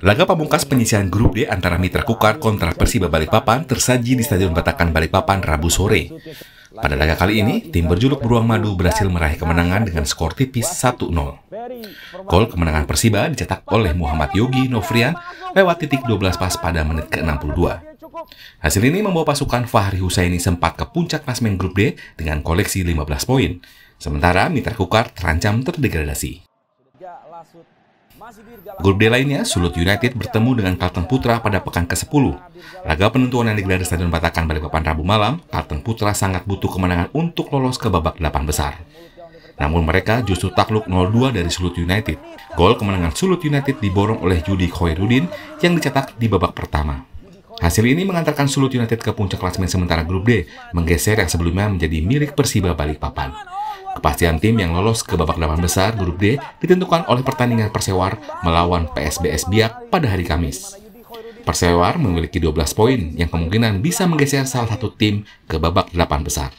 Laga pamungkas penyisihan grup D antara Mitra Kukar kontra Persiba Balikpapan tersaji di Stadion Batakan Balikpapan Rabu sore. Pada laga kali ini, tim berjuluk Beruang Madu berhasil meraih kemenangan dengan skor tipis 1-0. Gol kemenangan Persiba dicetak oleh Muhammad Yogi Novrian lewat titik 12 pas pada menit ke-62. Hasil ini membawa pasukan Fahri Husaini sempat ke puncak klasmen grup D dengan koleksi 15 poin, sementara Mitra Kukar terancam terdegradasi. Grup D lainnya, Sulut United bertemu dengan Kalteng Putra pada pekan ke-10. Laga penentuan yang digelar di Stadion Batakan Balikpapan Rabu malam, Kalteng Putra sangat butuh kemenangan untuk lolos ke babak 8 besar. Namun mereka justru takluk 0-2 dari Sulut United. Gol kemenangan Sulut United diborong oleh Judi Khoirudin yang dicetak di babak pertama. Hasil ini mengantarkan Sulut United ke puncak klasemen sementara grup D, menggeser yang sebelumnya menjadi milik Persiba Balikpapan. Kepastian tim yang lolos ke babak delapan besar grup D ditentukan oleh pertandingan Persewar melawan PSBS Biak pada hari Kamis. Persewar memiliki 12 poin yang kemungkinan bisa menggeser salah satu tim ke babak delapan besar.